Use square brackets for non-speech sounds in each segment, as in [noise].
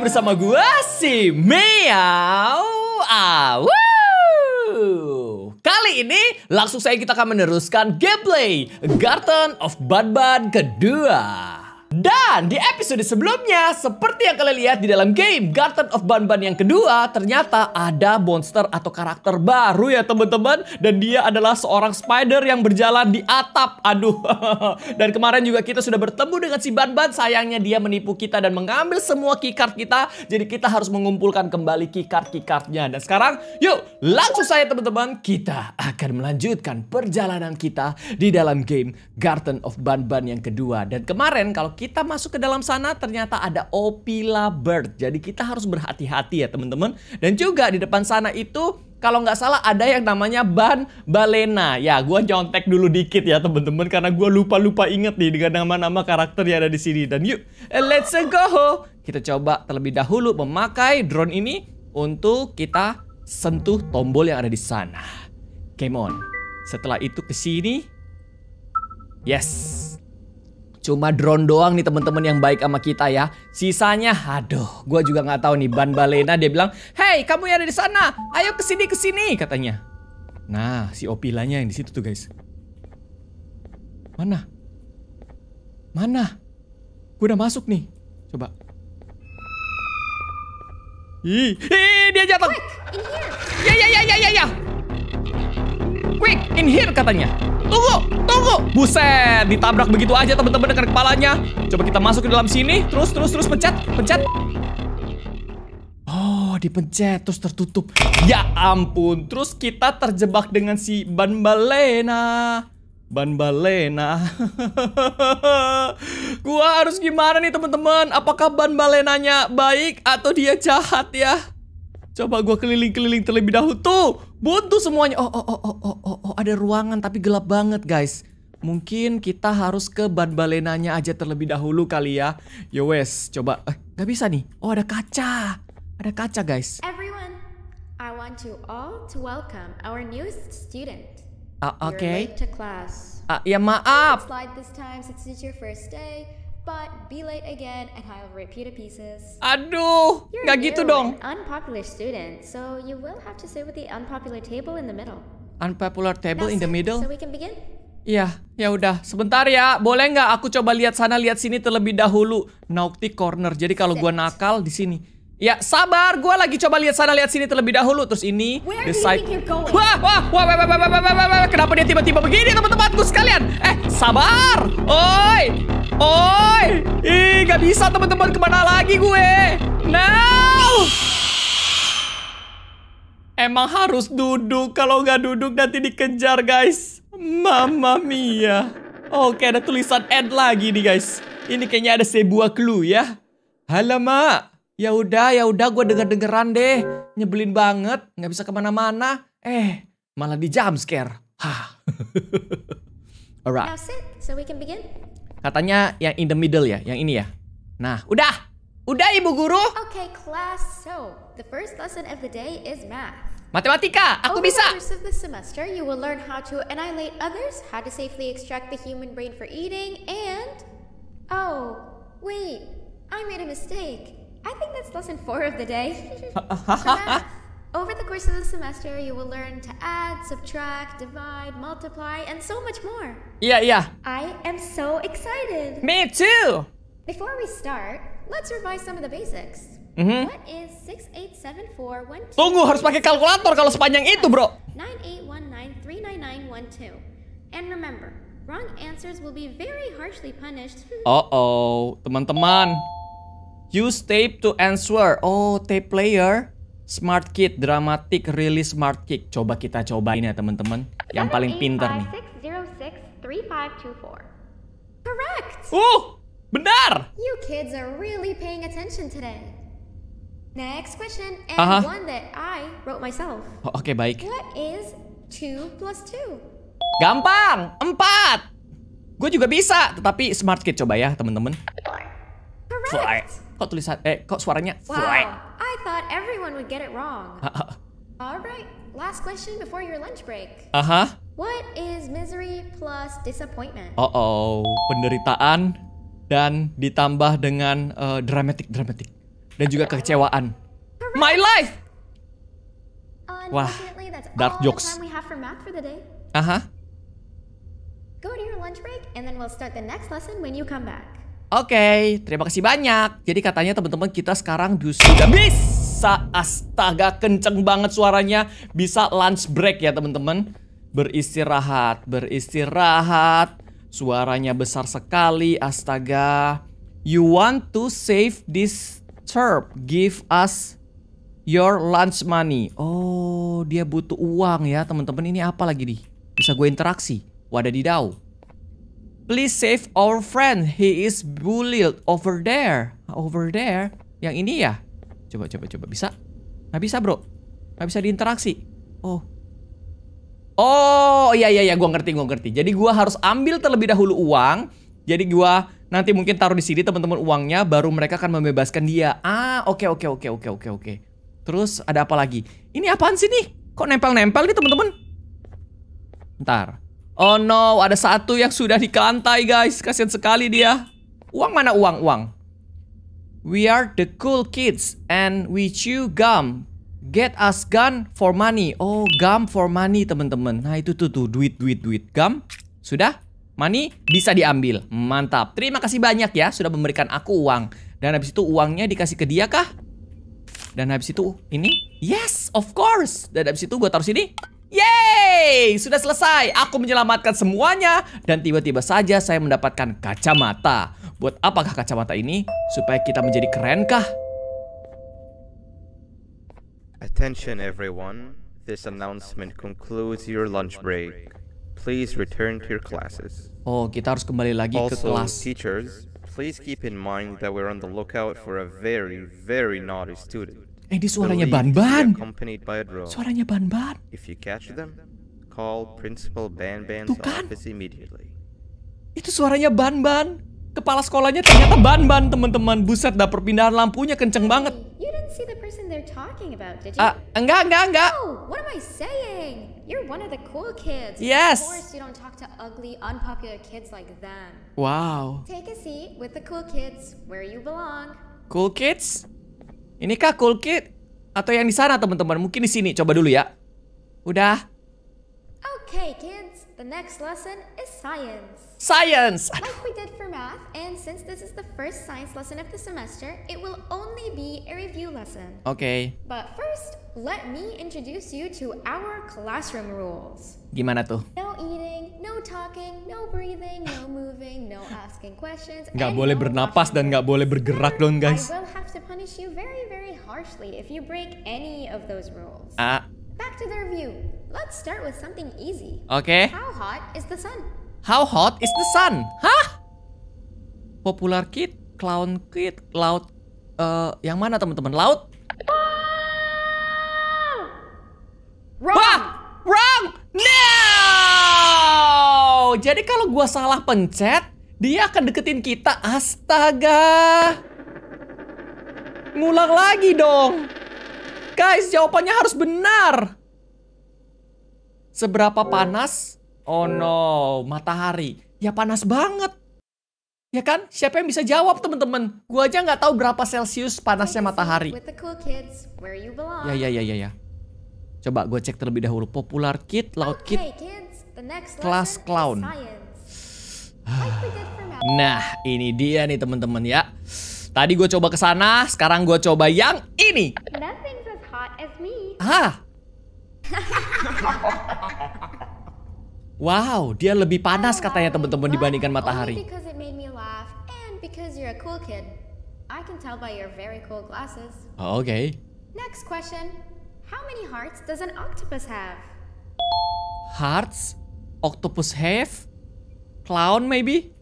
bersama gue si Meow Awu. Kali ini langsung saya kita akan meneruskan gameplay Garden of Bad Bad kedua. Dan di episode sebelumnya, seperti yang kalian lihat di dalam game Garden of Banban yang kedua, ternyata ada monster atau karakter baru ya teman-teman. Dan dia adalah seorang spider yang berjalan di atap. Aduh. [laughs] dan kemarin juga kita sudah bertemu dengan si Banban. Sayangnya dia menipu kita dan mengambil semua keycard kita. Jadi kita harus mengumpulkan kembali keycard-keycardnya. Dan sekarang, yuk langsung saya teman-teman, kita akan melanjutkan perjalanan kita di dalam game Garden of Banban yang kedua. Dan kemarin kalau kita masuk ke dalam sana ternyata ada opila bird. Jadi kita harus berhati-hati ya teman-teman. Dan juga di depan sana itu kalau nggak salah ada yang namanya ban balena. Ya, gue nyontek dulu dikit ya teman-teman karena gue lupa-lupa inget nih dengan nama-nama karakter yang ada di sini. Dan yuk, let's go! Kita coba terlebih dahulu memakai drone ini untuk kita sentuh tombol yang ada di sana. Game on. Setelah itu ke sini. Yes. Cuma drone doang nih temen-temen yang baik sama kita ya. Sisanya, aduh, gue juga nggak tahu nih. Ban Balena dia bilang, Hey, kamu yang ada di sana, ayo kesini kesini katanya. Nah, si opilanya yang di situ tuh guys. Mana? Mana? Gue udah masuk nih. Coba. Ih, ih dia jatuh. Iya. Ya ya ya ya ya ya. Quick, in here katanya. Tunggu, tunggu. Buset, ditabrak begitu aja teman-teman dengan kepalanya. Coba kita masuk ke dalam sini. Terus, terus, terus pencet, pencet. Oh, dipencet terus tertutup. Ya ampun. Terus kita terjebak dengan si ban balena. Ban balena. [laughs] Gua harus gimana nih teman-teman? Apakah ban balenanya baik atau dia jahat ya? Coba gue keliling-keliling terlebih dahulu. Tuh, buntu semuanya. Oh, oh, oh, oh, oh, oh, ada ruangan tapi gelap banget, guys. Mungkin kita harus ke ban balenanya aja terlebih dahulu kali ya. Yo wes, coba. Eh, gak bisa nih. Oh, ada kaca. Ada kaca, guys. Everyone, I want you all to welcome our newest student. Ah, oke. Okay. Ah, ya maaf. Slide this time since it's your first day but be late again and I'll repeat the pieces. Aduh, nggak gitu dong. You're an unpopular student, so you will have to sit with the unpopular table in the middle. Unpopular table That's in the middle? So we can begin. Iya, ya udah. Sebentar ya. Boleh nggak aku coba lihat sana lihat sini terlebih dahulu. Naughty corner. Jadi kalau gua nakal di sini. Ya, sabar. Gua lagi coba lihat sana lihat sini terlebih dahulu. Terus ini the side. Wah, wah, wah, wah, wah, wah, wah, wah, wah, wah. wah, Kenapa dia tiba-tiba begini, teman-temanku sekalian? Eh, sabar. Oi. Oi! Ih, gak bisa teman-teman kemana lagi gue. Now! Emang harus duduk. Kalau nggak duduk nanti dikejar, guys. Mama mia. Oke, ada tulisan end lagi nih, guys. Ini kayaknya ada sebuah clue ya. Halamak. Ya udah, ya udah gue denger-dengeran deh. Nyebelin banget, nggak bisa kemana mana Eh, malah di jump scare. Hah. [laughs] Alright. Now sit so we can begin. Katanya yang in the middle ya, yang ini ya. Nah, udah. Udah Ibu guru. Okay, class. So, the first lesson of the day is math. Matematika, aku Over bisa. Over the course of the semester, you will learn how to annihilate others, how to safely extract the human brain for eating, and Oh, wait. I made a mistake. I think that's lesson four of the day. [laughs] [laughs] Over the course of the semester, you will learn to add, subtract, divide, multiply, and so much more. Yeah, yeah. I am so excited. Me too. Before we start, let's revise some of the basics. Mm-hmm. What is 68741? Tunggu harus pakai kalkulator kalau sepanjang itu, Bro. 981939912. And remember, wrong answers will be very harshly punished. [laughs] Uh-oh, teman-teman. Use tape to answer. Oh, tape player. Smart Kit Dramatic Release Smart Kick. Coba kita cobain ya teman-teman. Yang paling pinter nih. Correct. Uh, benar. You kids are really paying attention today. Next question and Aha. one that I wrote myself. Oh, Oke, okay, baik. What is two plus two? Gampang, empat. Gue juga bisa, tetapi smart kid coba ya, teman-teman. Correct kok tulisan eh kok suaranya flat. wow, I thought everyone would get it wrong. [laughs] Uh-huh. Alright, last question before your lunch break. Aha. Uh -huh. What is misery plus disappointment? Oh oh, penderitaan dan ditambah dengan uh, eh, dramatik dramatik dan juga kekecewaan. Correct. My life. Wah, dark jokes. Aha. Uh-huh. Go to your lunch break and then we'll start the next lesson when you come back. Oke, okay, terima kasih banyak. Jadi katanya teman-teman kita sekarang sudah bisa. Astaga, kenceng banget suaranya. Bisa lunch break ya teman-teman. Beristirahat, beristirahat. Suaranya besar sekali, astaga. You want to save this trip? give us your lunch money. Oh, dia butuh uang ya teman-teman. Ini apa lagi nih? Bisa gue interaksi. Wadah didau. Please save our friend. He is bullied over there. Over there. Yang ini ya? Coba, coba, coba. Bisa? Gak bisa, bro. Gak bisa diinteraksi. Oh. Oh, iya, iya, iya. Gue ngerti, gue ngerti. Jadi gue harus ambil terlebih dahulu uang. Jadi gue nanti mungkin taruh di sini teman-teman uangnya. Baru mereka akan membebaskan dia. Ah, oke, okay, oke, okay, oke, okay, oke, oke, oke. Terus ada apa lagi? Ini apaan sih nih? Kok nempel-nempel nih teman-teman? Ntar. Oh no, ada satu yang sudah di lantai guys. Kasian sekali dia. Uang mana uang, uang? We are the cool kids and we chew gum. Get us gun for money. Oh, gum for money, teman-teman. Nah, itu tuh tuh duit duit duit gum. Sudah? Money bisa diambil. Mantap. Terima kasih banyak ya sudah memberikan aku uang. Dan habis itu uangnya dikasih ke dia kah? Dan habis itu ini? Yes, of course. Dan habis itu gue taruh sini. Yeay, sudah selesai. Aku menyelamatkan semuanya dan tiba-tiba saja saya mendapatkan kacamata. Buat apakah kacamata ini? Supaya kita menjadi keren kah? Attention everyone. This announcement concludes your lunch break. Please return to your classes. Oh, kita harus kembali lagi also, ke kelas. teachers, please keep in mind that we're on the lookout for a very, very naughty student. Eh, ini suaranya Ban-Ban. Suaranya Ban-Ban. Ban Tuh kan? Itu suaranya Ban-Ban. Kepala sekolahnya ternyata Ban-Ban, teman-teman. Buset, dah perpindahan lampunya kenceng banget. Ah, uh, enggak, enggak, enggak. Oh, what am I saying? You're one of the cool kids. Yes. Of course, you don't talk to ugly, unpopular kids like them. Wow. Take a seat with the cool kids, where you belong. Cool kids? Ini kah Kulkit? Atau yang di sana teman-teman? Mungkin di sini. Coba dulu ya. Udah. Okay, kids. The next lesson is science. Science. Like we did for math, and since this is the first science lesson of the semester, it will only be a review lesson. Okay. But first, let me introduce you to our classroom rules. Gimana tuh? No eating, no talking, no breathing, no moving, no asking questions. Gak boleh no bernapas dan gak boleh bergerak dong, guys. I will have to punish you very harshly if you break any of those rules. Ah. Back to the review. Let's start with something easy. Okay. How hot is the sun? How hot is the sun? Hah? Popular kid, clown kid, laut. Uh, yang mana teman-teman? Laut? Wrong. Wah, wrong. No. Jadi kalau gua salah pencet, dia akan deketin kita. Astaga. Ngulang lagi dong. Guys, jawabannya harus benar. Seberapa panas? Oh no, matahari. Ya panas banget. Ya kan? Siapa yang bisa jawab teman-teman? Gua aja nggak tahu berapa celcius panasnya matahari. Ya ya ya ya ya. Coba gue cek terlebih dahulu. Popular kid, loud kid, kelas clown. [sighs] Nah, ini dia nih teman-teman ya. Tadi gue coba kesana, sekarang gue coba yang ini. Ah. Wow, dia lebih panas katanya teman-teman dibandingkan matahari. Oh, Oke. Next question. How many hearts does an octopus have? Hearts? Octopus have? Clown maybe?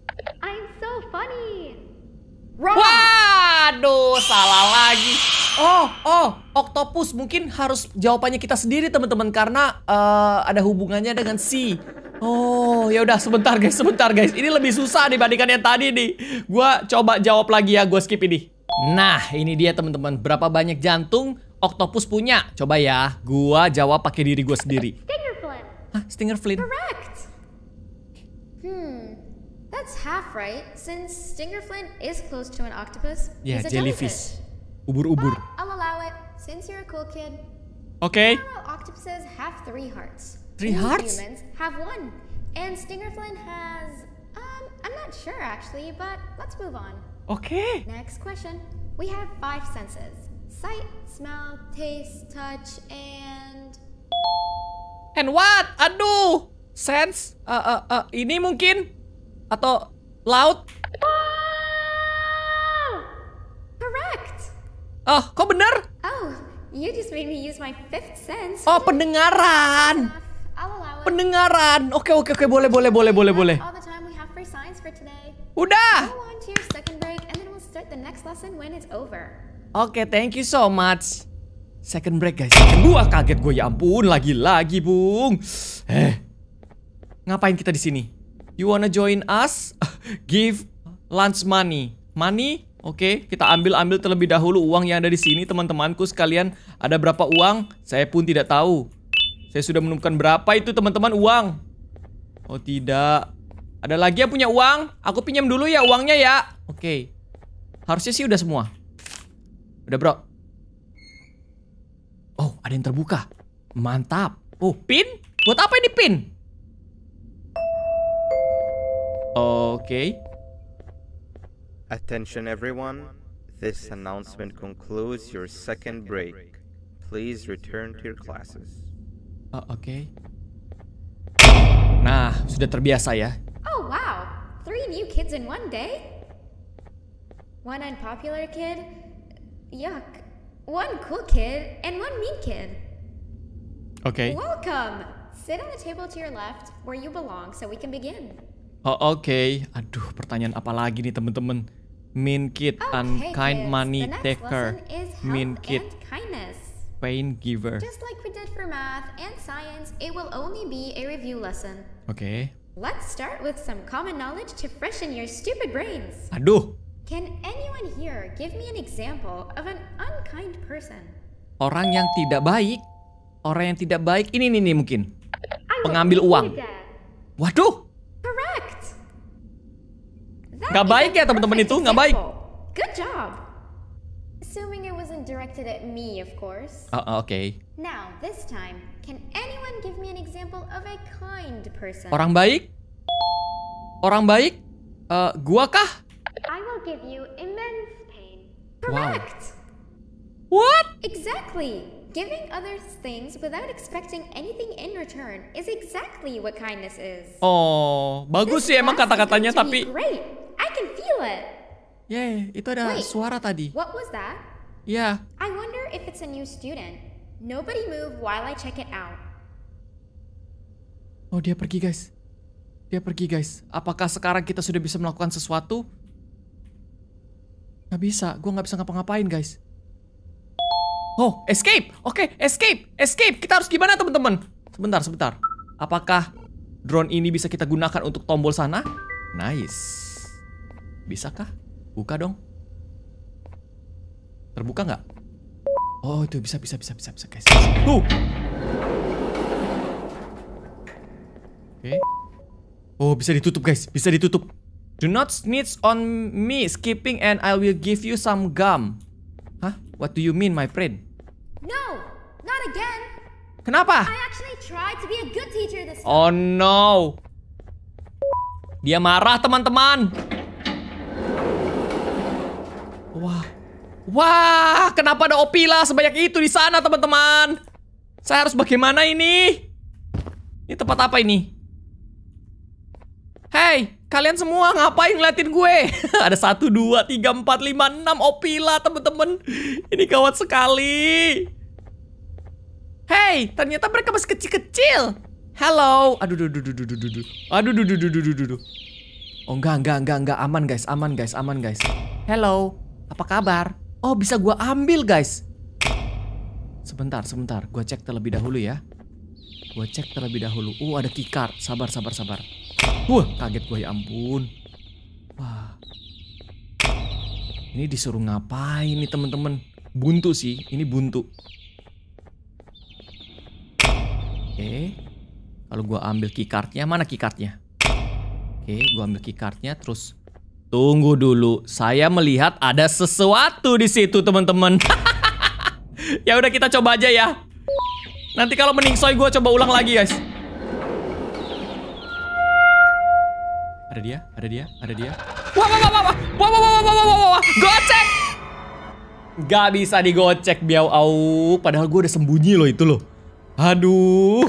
Wrong. Waduh, salah lagi. Oh, oh, octopus mungkin harus jawabannya kita sendiri teman-teman karena uh, ada hubungannya dengan si. Oh, ya udah sebentar guys, sebentar guys. Ini lebih susah dibandingkan yang tadi nih. Gua coba jawab lagi ya, gua skip ini. Nah, ini dia teman-teman. Berapa banyak jantung octopus punya? Coba ya, gua jawab pakai diri gua sendiri. Stinger Flint. Hah, Stinger Flint. Correct. That's half right, since Stingerflint is close to an octopus. Yeah, jellyfish. Ubur-ubur. I'll allow it, since you're a cool kid. Okay. octopuses have three hearts. Three and hearts? Humans have one. And Stingerflint has... Um, I'm not sure actually, but let's move on. Okay. Next question. We have five senses. Sight, smell, taste, touch, and... And what? Aduh! Sense? Uh, uh, uh, ini mungkin? atau laut? Correct. Oh, kok bener? Oh, you just made me use my fifth sense. Oh, pendengaran. Pendengaran. Oke, oke, oke, boleh, boleh, boleh, boleh, boleh. Udah. Oke, thank you so much. Second break guys. Gua kaget gue ya ampun lagi-lagi, Bung. Eh. Ngapain kita di sini? You wanna join us? [laughs] Give lunch money. Money? Oke, okay, kita ambil-ambil terlebih dahulu uang yang ada di sini, teman-temanku sekalian. Ada berapa uang? Saya pun tidak tahu. Saya sudah menemukan berapa itu, teman-teman, uang. Oh, tidak. Ada lagi yang punya uang? Aku pinjam dulu ya uangnya ya. Oke. Okay. Harusnya sih udah semua. Udah, bro. Oh, ada yang terbuka. Mantap. Oh, pin? Buat apa ini pin? Okay. Attention everyone. This announcement concludes your second break. Please return to your classes. Oh, okay. Nah, sudah terbiasa ya. Oh wow. Three new kids in one day? One unpopular kid? Yuck. One cool kid and one mean kid. Okay. Welcome. Sit on the table to your left where you belong so we can begin. Oh, oke. Okay. Aduh, pertanyaan apa lagi nih temen-temen? Mean kid, okay, oh, unkind kids. money taker, mean kid, pain giver. Just like we did for math and science, it will only be a review lesson. Oke. Okay. Let's start with some common knowledge to freshen your stupid brains. Aduh. Can anyone here give me an example of an unkind person? Orang yang tidak baik. Orang yang tidak baik ini nih, nih mungkin. Pengambil uang. Waduh. Nggak baik ya teman-teman itu, nggak baik. Good job. Assuming it wasn't directed at me, of course. Uh, okay. Now, this time, can anyone give me an example of a kind person? Orang baik? Orang baik? Uh, gua kah? I will give you immense pain. Correct. Wow. What? Exactly. Giving others things without expecting anything in return is exactly what kindness is. Oh, bagus sih emang kata-katanya tapi. Great, I can feel it. Yeah, itu ada suara tadi. What was that? Yeah. I wonder if it's a new student. Nobody move while I check it out. Oh, dia pergi, guys. Dia pergi, guys. Apakah sekarang kita sudah bisa melakukan sesuatu? Gak bisa, gue gak bisa ngapa-ngapain, guys. Oh, escape. Oke, okay, escape. Escape. Kita harus gimana, teman-teman? Sebentar, sebentar. Apakah drone ini bisa kita gunakan untuk tombol sana? Nice. Bisakah? Buka dong. Terbuka nggak? Oh, itu bisa, bisa, bisa, bisa, bisa, guys. Tuh. Oke. Okay. Oh, bisa ditutup, guys. Bisa ditutup. Do not snitch on me skipping and I will give you some gum. Hah? What do you mean, my friend? No, not again. Kenapa? I actually tried to be a good teacher this time. Oh no. Dia marah teman-teman. Wah. Wah, kenapa ada opila sebanyak itu di sana, teman-teman? Saya harus bagaimana ini? Ini tempat apa ini? Hey, Kalian semua ngapain ngeliatin gue? [laughs] Ada satu, dua, tiga, empat, lima, enam opila temen-temen. Ini gawat sekali. Hey, ternyata mereka masih kecil-kecil. Hello. Aduh, aduh, aduh, aduh, aduh, aduh. Aduh, aduh, aduh, aduh, aduh, aduh. Oh, enggak, enggak, enggak, enggak. Aman, guys. Aman, guys. Aman, guys. Hello. Apa kabar? Oh, bisa gue ambil, guys. Sebentar, sebentar. Gue cek terlebih dahulu ya. Gue cek terlebih dahulu. Oh, ada keycard. Sabar, sabar, sabar. Wah, kaget gue ya ampun. Wah. Ini disuruh ngapain nih temen-temen? Buntu sih, ini buntu. Oke. Kalau gue ambil keycardnya, mana keycardnya? Oke, gue ambil keycardnya terus... Tunggu dulu, saya melihat ada sesuatu di situ teman-teman. [laughs] ya udah kita coba aja ya. Nanti kalau meningsoi gue coba ulang lagi guys. dia, ada dia, ada dia. Wah, wah, wah, wah, wah, wah, wah, wah, wah, wah, wah, wah, gocek. Gak bisa digocek biau au. Padahal gue udah sembunyi loh itu loh. Aduh.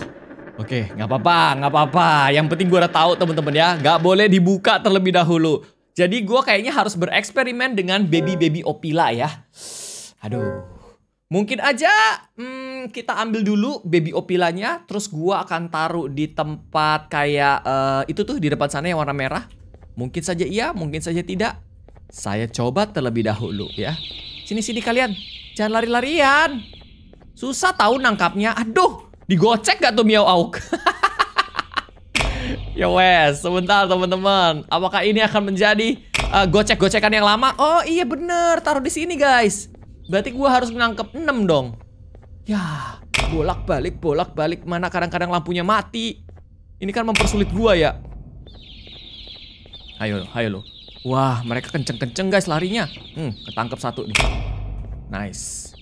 Oke, nggak apa-apa, nggak apa-apa. Yang penting gue udah tahu temen-temen ya. gak boleh dibuka terlebih dahulu. Jadi gue kayaknya harus bereksperimen dengan baby-baby opila ya. Aduh. Mungkin aja hmm, kita ambil dulu baby opilanya, terus gua akan taruh di tempat kayak uh, itu tuh di depan sana yang warna merah. Mungkin saja iya, mungkin saja tidak. Saya coba terlebih dahulu ya. Sini sini kalian, jangan lari-larian. Susah tahu nangkapnya. Aduh, digocek gak tuh miau auk? [laughs] ya wes, sebentar teman-teman. Apakah ini akan menjadi uh, gocek-gocekan yang lama? Oh iya bener, taruh di sini guys. Berarti gue harus menangkap 6 dong. Ya, bolak-balik, bolak-balik. Mana kadang-kadang lampunya mati. Ini kan mempersulit gue ya. Ayo, ayo lo. Wah, mereka kenceng-kenceng guys larinya. Hmm, ketangkep satu nih. Nice.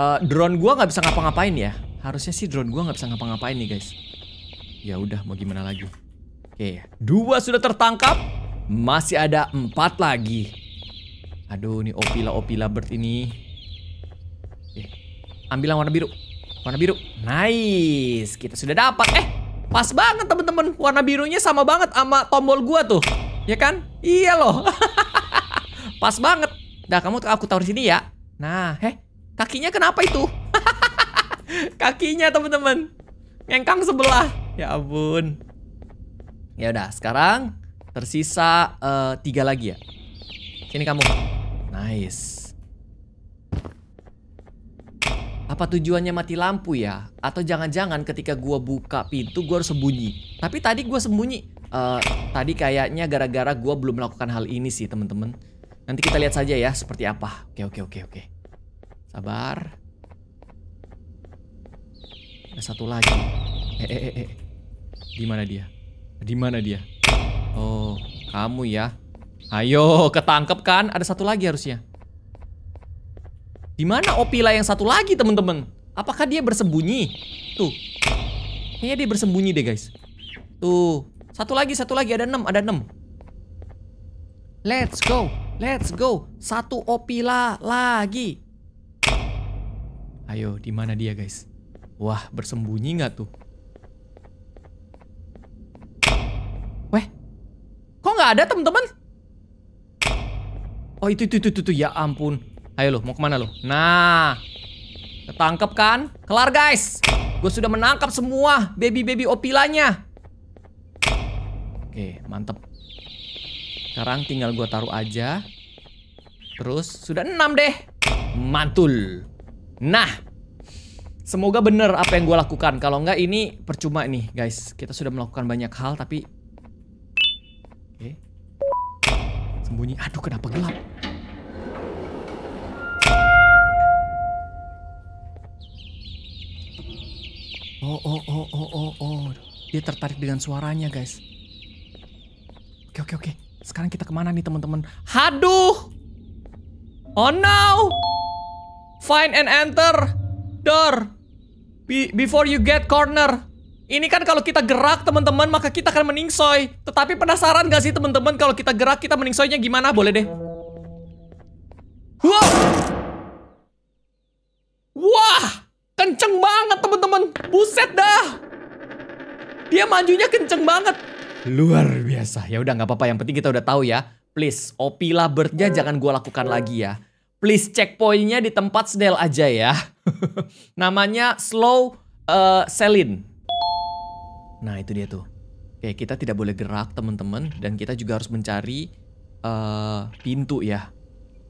Uh, drone gue nggak bisa ngapa-ngapain ya. Harusnya sih drone gue nggak bisa ngapa-ngapain nih guys. Ya udah, mau gimana lagi? Oke, okay. dua sudah tertangkap. Masih ada empat lagi. Aduh, ini opila opila bird ini. Eh, ambil yang warna biru. Warna biru. Nice. Kita sudah dapat. Eh, pas banget temen-temen. Warna birunya sama banget sama tombol gua tuh. Ya kan? Iya loh. [laughs] pas banget. Dah kamu aku taruh di sini ya. Nah, eh, kakinya kenapa itu? [laughs] kakinya temen-temen. Ngengkang sebelah. Ya ampun. Ya udah, sekarang tersisa uh, tiga lagi ya. Sini kamu. Nice. Apa tujuannya mati lampu ya? Atau jangan-jangan ketika gua buka pintu gua harus sembunyi. Tapi tadi gua sembunyi. Uh, tadi kayaknya gara-gara gua belum melakukan hal ini sih, teman-teman. Nanti kita lihat saja ya seperti apa. Oke, oke, oke, oke. Sabar. Ada satu lagi. Eh, eh, eh. eh. Di mana dia? Di mana dia? Oh, kamu ya. Ayo, ketangkep kan? Ada satu lagi harusnya. Di mana Opila yang satu lagi, teman-teman? Apakah dia bersembunyi? Tuh. Kayaknya dia bersembunyi deh, guys. Tuh. Satu lagi, satu lagi. Ada enam, ada enam. Let's go. Let's go. Satu Opila lagi. Ayo, di mana dia, guys? Wah, bersembunyi nggak tuh? Weh. Kok nggak ada, teman-teman? Oh itu itu itu itu, itu. ya ampun. Ayo lo mau kemana lo? Nah, ketangkep kan? Kelar guys. Gue sudah menangkap semua baby-baby opilanya. Oke, mantep. Sekarang tinggal gue taruh aja. Terus sudah enam deh. Mantul. Nah, semoga bener apa yang gue lakukan. Kalau enggak ini percuma nih guys. Kita sudah melakukan banyak hal tapi Sembunyi. Aduh, kenapa gelap? Oh, oh, oh, oh, oh, oh. Dia tertarik dengan suaranya, guys. Oke, oke, oke. Sekarang kita kemana nih, teman-teman? Haduh! Oh no! Find and enter door Be before you get corner. Ini kan kalau kita gerak teman-teman maka kita akan meningsoy. Tetapi penasaran gak sih teman-teman kalau kita gerak kita meningsoynya gimana? Boleh deh. Wow! Wah! Kenceng banget teman-teman. Buset dah. Dia majunya kenceng banget. Luar biasa. Ya udah nggak apa-apa yang penting kita udah tahu ya. Please, opila birdnya jangan gue lakukan lagi ya. Please checkpointnya di tempat Snell aja ya. [laughs] Namanya Slow uh, Selin. Nah itu dia tuh. Oke kita tidak boleh gerak teman-teman dan kita juga harus mencari uh, pintu ya.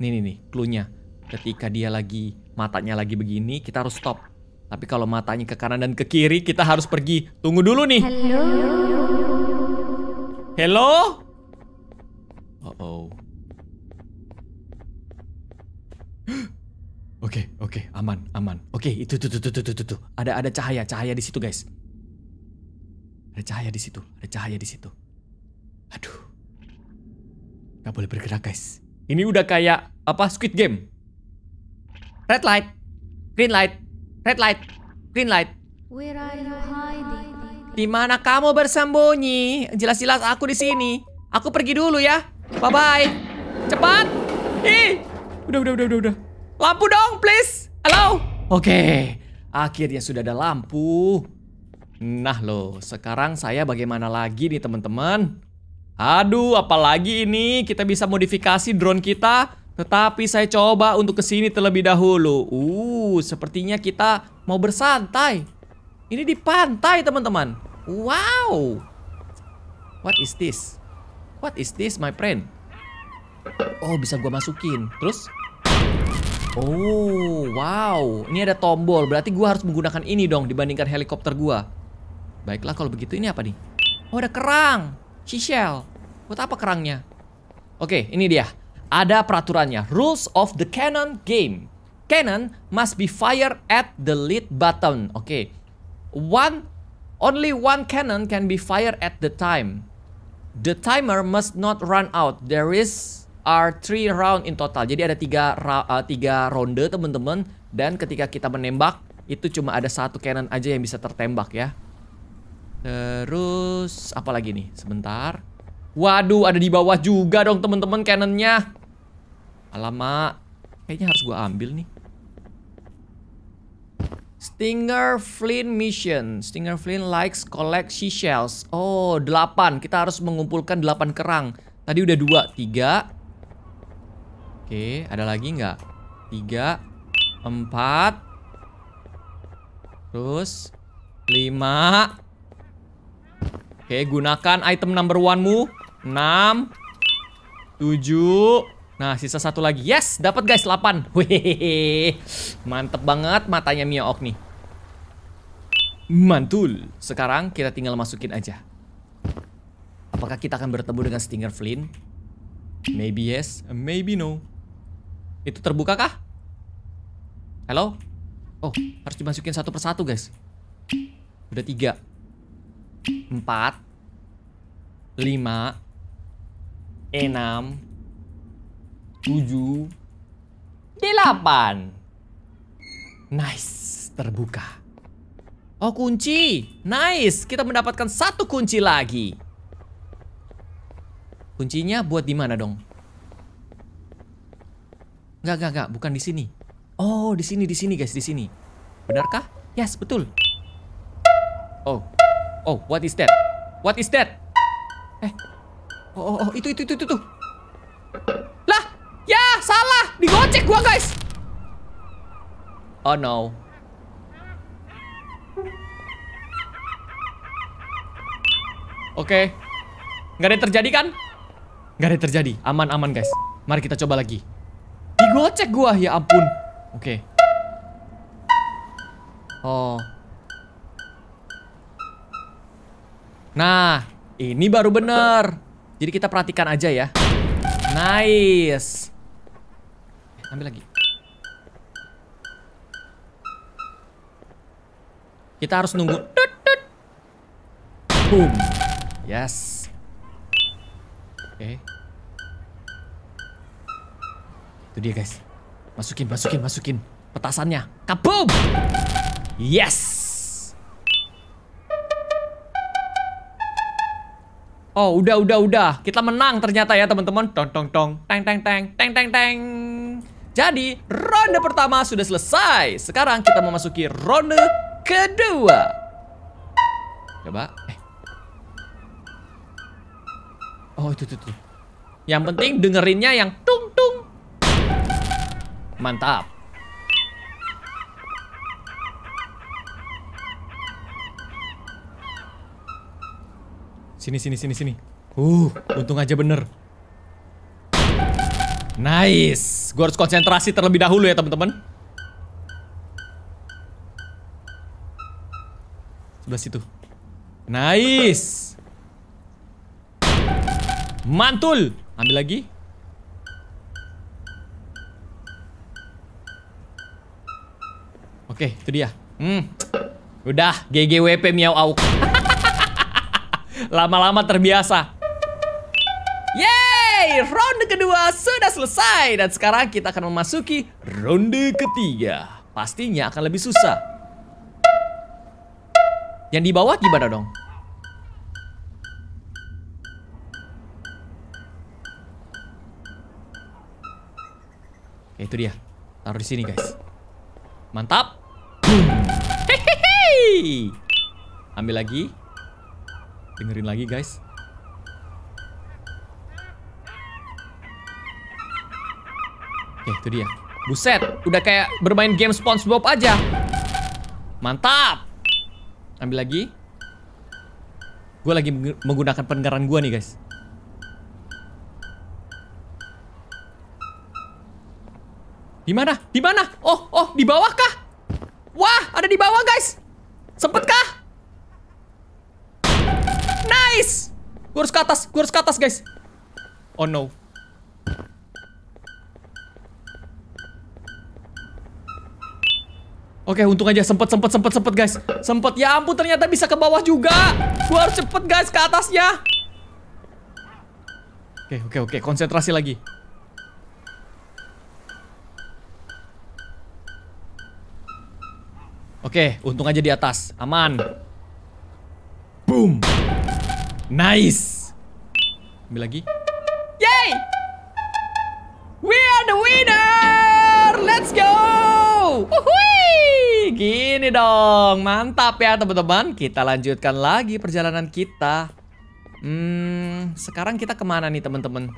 Nih nih nih nya Ketika dia lagi matanya lagi begini kita harus stop. Tapi kalau matanya ke kanan dan ke kiri kita harus pergi. Tunggu dulu nih. hello Hello. Oh uh [gasps] oh. Oke, oke, okay, aman, aman. Oke, okay, itu tuh tuh tuh tuh tuh Ada ada cahaya, cahaya di situ, guys. Ada cahaya di situ, ada cahaya di situ. Aduh. Gak boleh bergerak, guys. Ini udah kayak apa Squid Game. Red light, green light, red light, green light. Where are you hiding? Di mana kamu bersembunyi? Jelas-jelas aku di sini. Aku pergi dulu ya. Bye bye. Cepat. Ih. Udah, udah, udah, udah, udah. Lampu dong, please. Halo. Oke. Okay. Akhirnya sudah ada lampu. Nah loh, sekarang saya bagaimana lagi nih teman-teman? Aduh, apalagi ini kita bisa modifikasi drone kita. Tetapi saya coba untuk kesini terlebih dahulu. Uh, sepertinya kita mau bersantai. Ini di pantai teman-teman. Wow. What is this? What is this my friend? Oh, bisa gua masukin. Terus? Oh, wow. Ini ada tombol. Berarti gua harus menggunakan ini dong dibandingkan helikopter gua. Baiklah kalau begitu ini apa nih? Oh ada kerang. Seashell. Buat apa kerangnya? Oke, ini dia. Ada peraturannya. Rules of the Cannon Game. Cannon must be fired at the lead button. Oke. Okay. One only one cannon can be fired at the time. The timer must not run out. There is are three round in total. Jadi ada tiga uh, tiga ronde teman-teman dan ketika kita menembak itu cuma ada satu cannon aja yang bisa tertembak ya. Terus apa lagi nih? Sebentar. Waduh, ada di bawah juga dong teman-teman cannonnya. Alamak. Kayaknya harus gua ambil nih. Stinger Flynn Mission. Stinger Flynn likes collect seashells. Oh, 8. Kita harus mengumpulkan 8 kerang. Tadi udah 2, 3. Oke, ada lagi nggak? 3 4 Terus 5 Oke, gunakan item number one-mu. 6 7 Nah, sisa satu lagi. Yes, dapat guys 8. [laughs] Wih. Mantep banget matanya Ok nih. Mantul. Sekarang kita tinggal masukin aja. Apakah kita akan bertemu dengan Stinger Flynn? Maybe yes, maybe no. Itu terbuka kah? Halo? Oh, harus dimasukin satu persatu guys. Udah tiga empat lima enam tujuh delapan nice terbuka oh kunci nice kita mendapatkan satu kunci lagi kuncinya buat di mana dong Gak gak gak, bukan di sini oh di sini di sini guys di sini benarkah yes betul oh Oh, what is that? What is that? Eh. Oh, oh, oh itu, itu, itu, itu, tuh. Lah! Ya, salah! Digocek gua, guys! Oh, no. Oke. Okay. Nggak ada yang terjadi, kan? Nggak ada yang terjadi. Aman, aman, guys. Mari kita coba lagi. Digocek gua, ya ampun. Oke. Okay. Oh. Nah, ini baru bener. Jadi kita perhatikan aja ya. Nice. Eh, ambil lagi. Kita harus nunggu. Boom. Yes. Oke. Eh. Okay. Itu dia guys. Masukin, masukin, masukin petasannya. Kaboom. Yes! Oh, udah udah udah. Kita menang ternyata ya, teman-teman. Tong tong tong. Teng teng teng. Teng teng teng. Jadi, ronde pertama sudah selesai. Sekarang kita memasuki ronde kedua. Coba. Eh. Oh, itu itu itu. Yang penting dengerinnya yang tung tung. Mantap. Sini sini sini sini. Uh, untung aja bener. Nice. gua harus konsentrasi terlebih dahulu ya teman-teman. Sebelah situ. Nice. Mantul. Ambil lagi. Oke, itu dia. Hmm. Udah, GGWP miau auk. [laughs] Lama-lama terbiasa. Yeay, ronde kedua sudah selesai dan sekarang kita akan memasuki ronde ketiga. Pastinya akan lebih susah. Yang di bawah gimana dong? Oke, itu dia. Taruh di sini, guys. Mantap. Hehehe. Ambil lagi dengerin lagi guys oke eh, itu dia buset udah kayak bermain game SpongeBob aja mantap ambil lagi gue lagi menggunakan pendengaran gue nih guys di mana di mana oh oh di bawah kah wah ada di bawah guys sempet kah guys! Gue harus ke atas, gue harus ke atas, guys. Oh no. Oke, untung aja sempet, sempet, sempet, sempet, guys. Sempet. Ya ampun, ternyata bisa ke bawah juga. Gue harus cepet, guys, ke atasnya. Oke, oke, oke. Konsentrasi lagi. Oke, untung aja di atas. Aman. Nice. Ambil lagi. Yay! We are the winner. Let's go. Wuhui, Gini dong. Mantap ya teman-teman. Kita lanjutkan lagi perjalanan kita. Hmm, sekarang kita kemana nih teman-teman?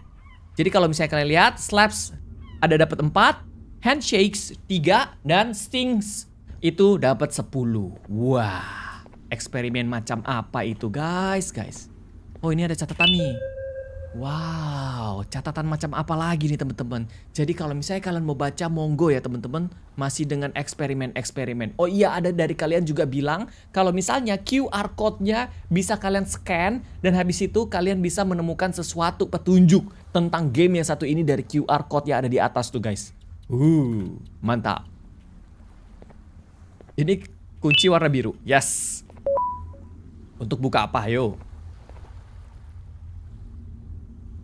Jadi kalau misalnya kalian lihat, slaps ada dapat 4, handshakes 3 dan stings itu dapat 10. Wah, eksperimen macam apa itu guys, guys? Oh ini ada catatan nih. Wow, catatan macam apa lagi nih teman-teman? Jadi kalau misalnya kalian mau baca monggo ya teman-teman, masih dengan eksperimen-eksperimen. Oh iya, ada dari kalian juga bilang kalau misalnya QR code-nya bisa kalian scan dan habis itu kalian bisa menemukan sesuatu petunjuk tentang game yang satu ini dari QR code yang ada di atas tuh guys. Uh, mantap. Ini kunci warna biru. Yes. Untuk buka apa, yo?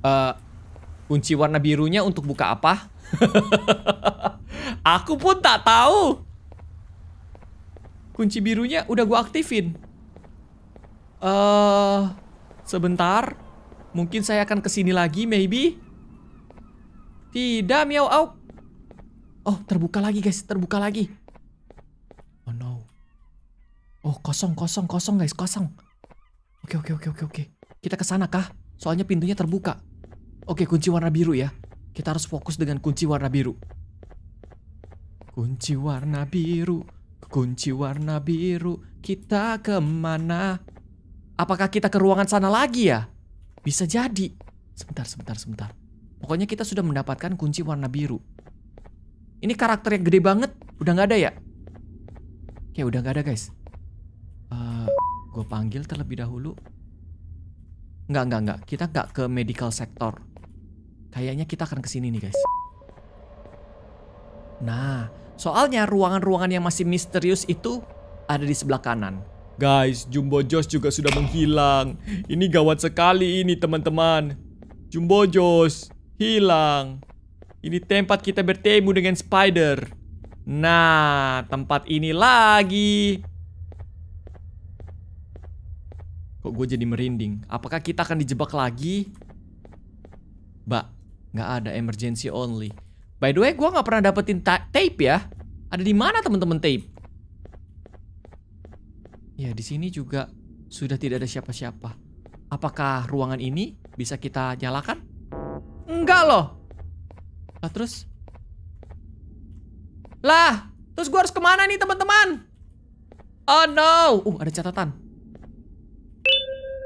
uh, kunci warna birunya untuk buka apa? [laughs] Aku pun tak tahu. Kunci birunya udah gue aktifin. Eh, uh, sebentar. Mungkin saya akan kesini lagi, maybe. Tidak, miau au. Oh, terbuka lagi guys, terbuka lagi. Oh no. Oh, kosong, kosong, kosong guys, kosong. Oke, oke, oke, oke, oke. Kita ke sana kah? Soalnya pintunya terbuka. Oke, kunci warna biru ya. Kita harus fokus dengan kunci warna biru. Kunci warna biru, kunci warna biru. Kita kemana? Apakah kita ke ruangan sana lagi ya? Bisa jadi. Sebentar, sebentar, sebentar. Pokoknya kita sudah mendapatkan kunci warna biru. Ini karakter yang gede banget. Udah nggak ada ya? Oke, udah nggak ada guys. Uh, eh, Gue panggil terlebih dahulu. Nggak, nggak, nggak. Kita nggak ke medical sector Kayaknya kita akan kesini nih guys. Nah, soalnya ruangan-ruangan yang masih misterius itu ada di sebelah kanan. Guys, Jumbo Josh juga sudah menghilang. Ini gawat sekali ini teman-teman. Jumbo Josh hilang. Ini tempat kita bertemu dengan spider. Nah, tempat ini lagi. Kok gue jadi merinding? Apakah kita akan dijebak lagi? Mbak, Gak ada emergency only. By the way, gue nggak pernah dapetin ta tape ya. Ada di mana temen-temen tape? Ya di sini juga sudah tidak ada siapa-siapa. Apakah ruangan ini bisa kita nyalakan? Enggak loh. Lah terus? Lah, terus gue harus kemana nih teman-teman? Oh no. Uh ada catatan.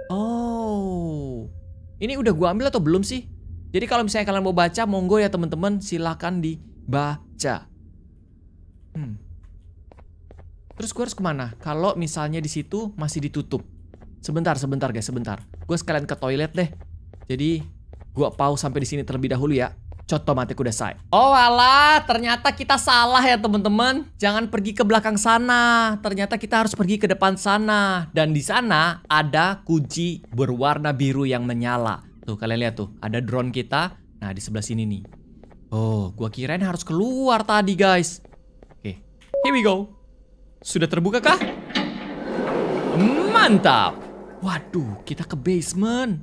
Oh. Ini udah gue ambil atau belum sih? Jadi kalau misalnya kalian mau baca, monggo ya teman-teman, silahkan dibaca. Hmm. Terus gue harus kemana? Kalau misalnya di situ masih ditutup. Sebentar, sebentar guys, sebentar. Gue sekalian ke toilet deh. Jadi gue pause sampai di sini terlebih dahulu ya. Contoh mati udah say. Oh alah, ternyata kita salah ya teman-teman. Jangan pergi ke belakang sana. Ternyata kita harus pergi ke depan sana. Dan di sana ada kunci berwarna biru yang menyala. Tuh kalian lihat tuh, ada drone kita. Nah, di sebelah sini nih. Oh, gua kirain harus keluar tadi, guys. Oke, okay. here we go. Sudah terbuka kah? Mantap. Waduh, kita ke basement.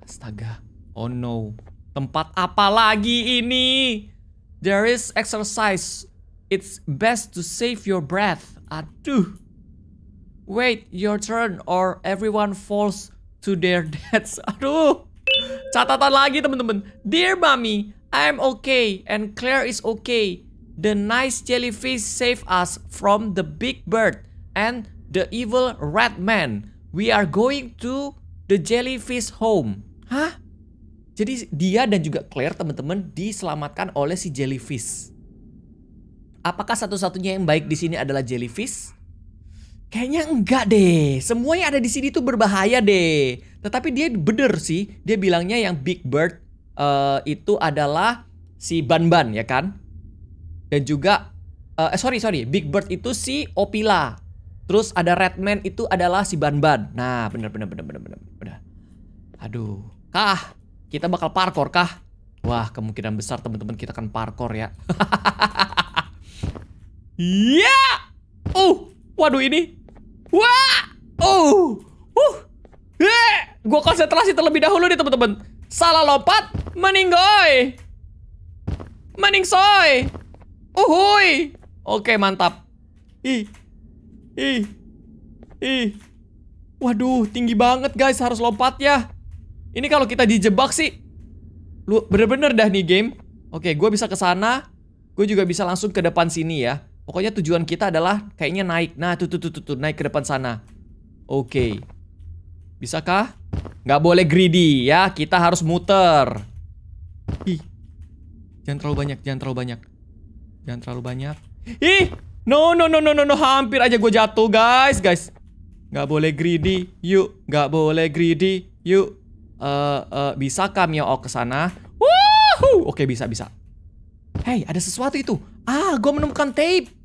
Astaga. Oh no. Tempat apa lagi ini? There is exercise. It's best to save your breath. Aduh. Wait your turn or everyone falls to their [laughs] deaths. Aduh. Catatan lagi teman-teman. Dear mommy, I'm okay and Claire is okay. The nice jellyfish save us from the big bird and the evil red man. We are going to the jellyfish home. Hah? Jadi dia dan juga Claire teman-teman diselamatkan oleh si jellyfish. Apakah satu-satunya yang baik di sini adalah jellyfish? Kayaknya enggak deh. Semua yang ada di sini tuh berbahaya deh. Tetapi dia bener sih. Dia bilangnya yang Big Bird uh, itu adalah si Ban Ban ya kan? Dan juga uh, eh sorry sorry Big Bird itu si Opila. Terus ada Redman itu adalah si Ban Ban. Nah bener bener bener bener bener bener. Aduh. Kah? Kita bakal parkour kah? Wah kemungkinan besar teman-teman kita akan parkour ya. [laughs] Iya. yeah! Uh, waduh ini Wah! Oh! Uh! Eh! Gue konsentrasi terlebih dahulu nih teman-teman. Salah lompat, meninggoy. Meningsoy. Uhuy. Oke, mantap. Ih. Ih. Ih. Waduh, tinggi banget guys harus lompat ya. Ini kalau kita dijebak sih lu bener-bener dah nih game. Oke, gue bisa ke sana. Gue juga bisa langsung ke depan sini ya. Pokoknya tujuan kita adalah kayaknya naik. Nah, tuh tuh tuh tuh, tuh naik ke depan sana. Oke. Okay. Bisakah? Gak boleh greedy ya, kita harus muter. Ih. Jangan terlalu banyak, jangan terlalu banyak. Jangan terlalu banyak. Ih, no no no no no no hampir aja gue jatuh, guys, guys. Gak boleh greedy. Yuk, gak boleh greedy. Yuk. Eh uh, uh, bisakah ke sana? Oke, okay, bisa bisa. Hey, ada sesuatu itu. Ah, gue menemukan tape.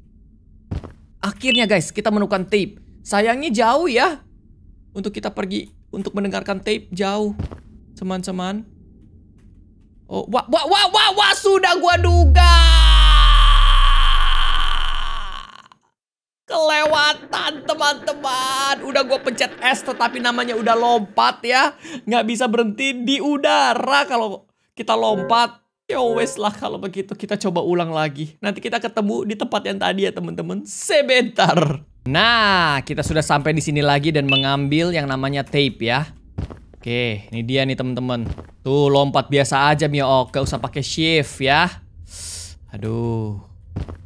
Akhirnya guys, kita menemukan tape. Sayangnya jauh ya. Untuk kita pergi untuk mendengarkan tape jauh. Teman-teman. Oh, wah, wah, wah, wah, wah, sudah gua duga. Kelewatan teman-teman. Udah gua pencet S tetapi namanya udah lompat ya. Nggak bisa berhenti di udara kalau kita lompat. Ya wes lah kalau begitu kita coba ulang lagi. Nanti kita ketemu di tempat yang tadi ya teman-teman. Sebentar. Nah, kita sudah sampai di sini lagi dan mengambil yang namanya tape ya. Oke, ini dia nih teman-teman. Tuh lompat biasa aja Mio, Oke oh, usah pakai shift ya. Aduh.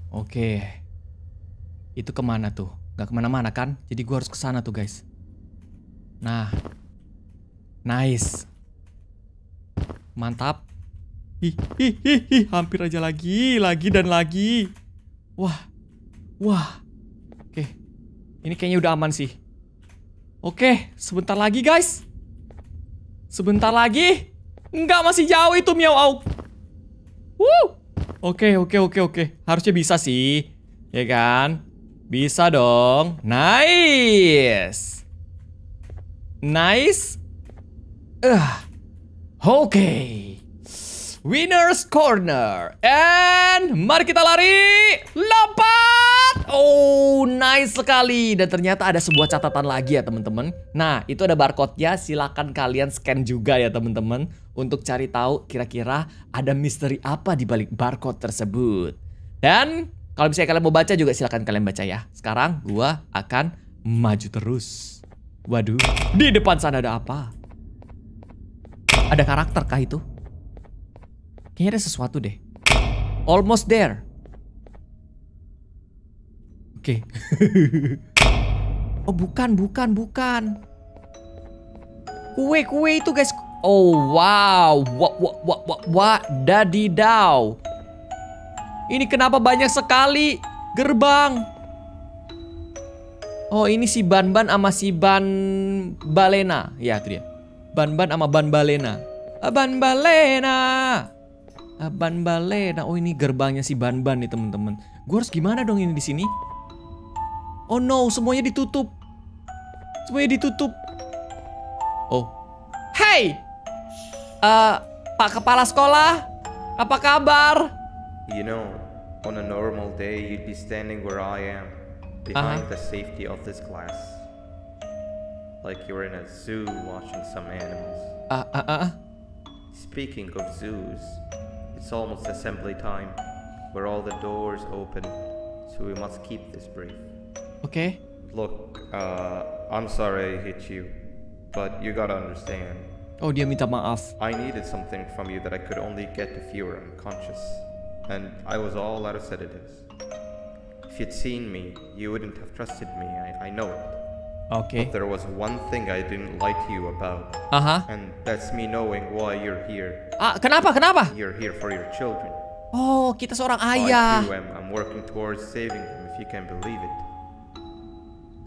Oke. Itu kemana tuh? Gak kemana-mana kan? Jadi gue harus kesana tuh guys. Nah. Nice. Mantap. Hi, Hampir aja lagi, lagi dan lagi. Wah, wah. Oke, ini kayaknya udah aman sih. Oke, sebentar lagi guys. Sebentar lagi. Enggak, masih jauh itu miau au. Oke, oke, oke, oke. Harusnya bisa sih. Ya kan? Bisa dong. Nice. Nice. Uh, Oke. Okay. Winner's Corner. And mari kita lari. Lompat. Oh, nice sekali. Dan ternyata ada sebuah catatan lagi ya teman-teman. Nah, itu ada barcode-nya. Silahkan kalian scan juga ya teman-teman. Untuk cari tahu kira-kira ada misteri apa di balik barcode tersebut. Dan kalau misalnya kalian mau baca juga silahkan kalian baca ya. Sekarang gua akan maju terus. Waduh, di depan sana ada apa? Ada karakter kah itu? Kayaknya ada sesuatu deh. Almost there. Oke. Okay. [laughs] oh bukan, bukan, bukan. Kue, kue itu guys. Oh wow, wah, wah, wah, wah, wah, dadidaw. Ini kenapa banyak sekali gerbang? Oh ini si Banban sama si Ban Balena. Ya itu dia. Banban sama Ban Balena. Ah, Ban Balena uh, Ban nah, Oh ini gerbangnya si Ban Ban nih teman-teman. Gue harus gimana dong ini di sini? Oh no, semuanya ditutup. Semuanya ditutup. Oh. Hey! Uh, Pak Kepala Sekolah, apa kabar? You know, on a normal day you'd be standing where I am, behind uh -huh. the safety of this glass. Like you're in a zoo watching some animals. Uh, uh, uh. Speaking of zoos, It's almost assembly time, where all the doors open, so we must keep this brief. Okay. Look, uh, I'm sorry I hit you, but you gotta understand. Oh dia minta maaf. I needed something from you that I could only get if you were unconscious, and I was all out of sedatives. If you'd seen me, you wouldn't have trusted me, I, I know it. Okay. But there was one thing I didn't like you about. Uh-huh. And that's me knowing why you're here. Ah, kenapa? Kenapa? You're here for your children. Oh, kita seorang ayah. I am. I'm working towards saving them if you can believe it.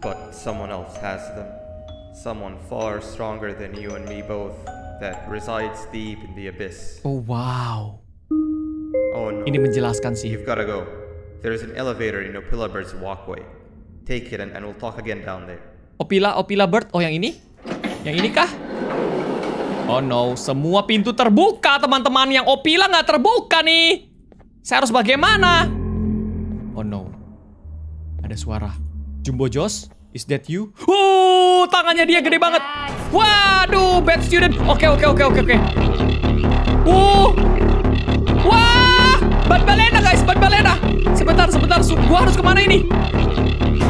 But someone else has them. Someone far stronger than you and me both that resides deep in the abyss. Oh, wow. Oh no. Ini menjelaskan sih. You've gotta go. There's an elevator in Opilabird's walkway. Take it and, and we'll talk again down there. Opila, Opila Bird. Oh, yang ini? Yang ini kah? Oh no, semua pintu terbuka teman-teman. Yang Opila nggak terbuka nih. Saya harus bagaimana? Oh no. Ada suara. Jumbo Jos, is that you? Uh, tangannya dia gede banget. Waduh, bad student. Oke, oke, oke, oke, oke. Uh. Wah, bad balena guys, bad balena. Sebentar, sebentar. Gua harus kemana ini?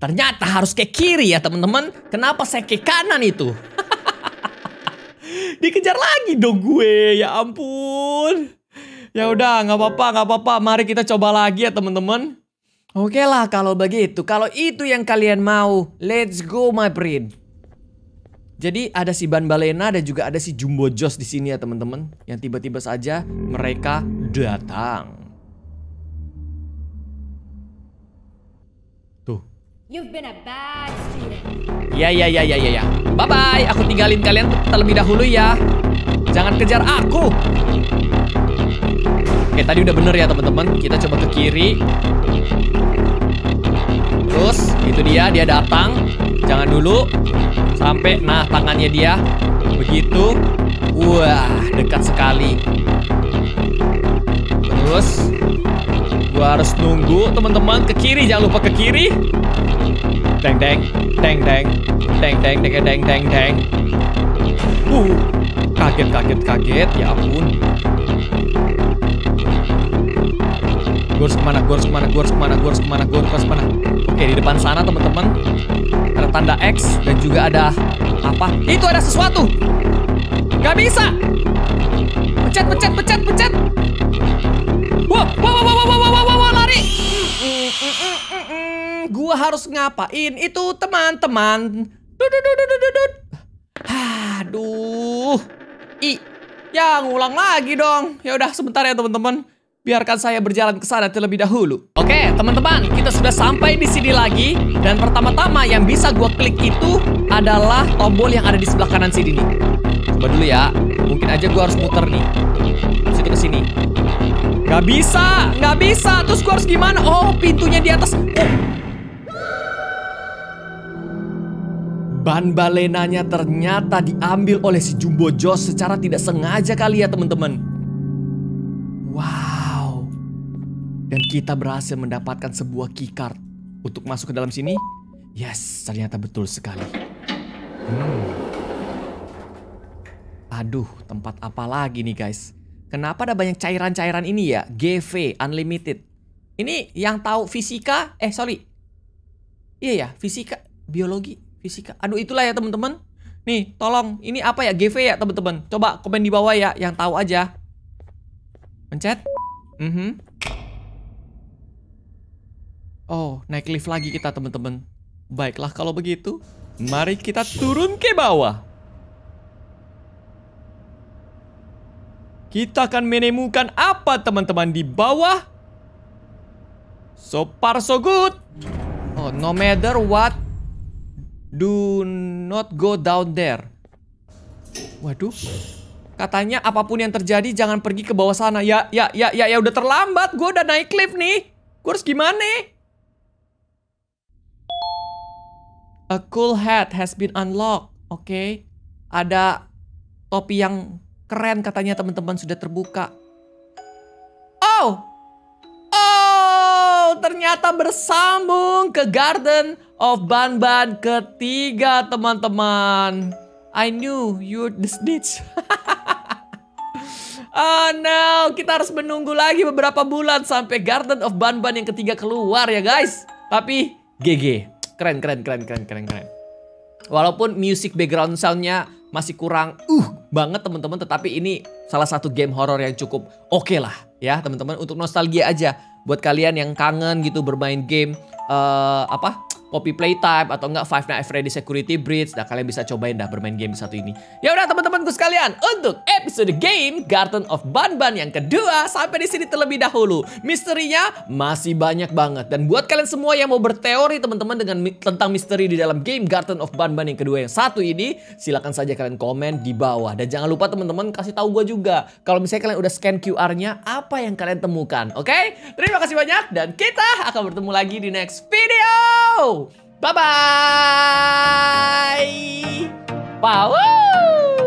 Ternyata harus ke kiri ya teman-teman. Kenapa saya ke kanan itu? [laughs] Dikejar lagi dong gue. Ya ampun. Ya udah nggak apa-apa nggak apa-apa. Mari kita coba lagi ya teman-teman. Oke lah kalau begitu. Kalau itu yang kalian mau. Let's go my friend. Jadi ada si Ban Balena dan juga ada si Jumbo Joss di sini ya teman-teman. Yang tiba-tiba saja mereka datang. You've been a bad student. Ya ya ya ya ya ya. Bye bye, aku tinggalin kalian terlebih dahulu ya. Jangan kejar aku. Oke, tadi udah bener ya teman-teman. Kita coba ke kiri. Terus itu dia, dia datang. Jangan dulu sampai nah tangannya dia begitu. Wah, dekat sekali. Terus Gua harus nunggu teman-teman ke kiri, jangan lupa ke kiri. Deng deng, deng deng, deng deng deng deng deng teng Uh, kaget kaget kaget, ya ampun. Gue harus kemana, gue harus kemana, gue harus kemana, gue harus kemana, gue harus kemana. Oke, di depan sana teman-teman ada tanda X dan juga ada apa? Itu ada sesuatu. Gak bisa. Pecat, pecat, pecat, pecat. wow, wow, wow, wow, wow ini gua harus ngapain itu teman-teman aduh i ya ngulang lagi dong ya udah sebentar ya teman-teman biarkan saya berjalan ke sana terlebih dahulu. Oke, okay, teman-teman, kita sudah sampai di sini lagi dan pertama-tama yang bisa gua klik itu adalah tombol yang ada di sebelah kanan sini nih. Coba dulu ya. Mungkin aja gua harus muter nih. Situ ke sini. Gak bisa, gak bisa. Terus gue harus gimana? Oh, pintunya di atas. Oh. Ban balenanya ternyata diambil oleh si Jumbo Josh secara tidak sengaja kali ya teman-teman. Wow. Dan kita berhasil mendapatkan sebuah keycard untuk masuk ke dalam sini. Yes, ternyata betul sekali. Hmm. Aduh, tempat apa lagi nih guys? Kenapa ada banyak cairan-cairan ini ya? GV unlimited. Ini yang tahu fisika, eh sorry. Iya ya, fisika, biologi, fisika. Aduh itulah ya teman-teman. Nih, tolong ini apa ya GV ya teman-teman? Coba komen di bawah ya yang tahu aja. Pencet. Mm -hmm. Oh, naik lift lagi kita teman-teman. Baiklah kalau begitu, mari kita turun ke bawah. Kita akan menemukan apa teman-teman di bawah. So far so good. Oh, no matter what, do not go down there. Waduh. Katanya apapun yang terjadi jangan pergi ke bawah sana. Ya, ya, ya, ya, ya udah terlambat. Gue udah naik lift nih. Gue harus gimana? A cool hat has been unlocked. Oke. Okay. Ada topi yang Keren katanya teman-teman sudah terbuka. Oh! Oh! Ternyata bersambung ke Garden of Banban ketiga teman-teman. I knew you're the snitch. [laughs] oh no, kita harus menunggu lagi beberapa bulan sampai Garden of Banban yang ketiga keluar ya guys. Tapi GG. Keren, keren, keren, keren, keren, keren. Walaupun music background soundnya masih kurang uh banget teman-teman tetapi ini salah satu game horor yang cukup oke okay lah ya teman-teman untuk nostalgia aja buat kalian yang kangen gitu bermain game uh, apa copy Play type atau enggak Five Nights at Freddy Security Breach. Nah, kalian bisa cobain dah bermain game satu ini. Ya udah teman-temanku sekalian, untuk episode game Garden of Banban yang kedua sampai di sini terlebih dahulu. Misterinya masih banyak banget dan buat kalian semua yang mau berteori teman-teman dengan tentang misteri di dalam game Garden of Banban yang kedua yang satu ini, silahkan saja kalian komen di bawah dan jangan lupa teman-teman kasih tahu gue juga kalau misalnya kalian udah scan QR-nya apa yang kalian temukan, oke? Okay? Terima kasih banyak dan kita akan bertemu lagi di next video. Bye-bye! Wow!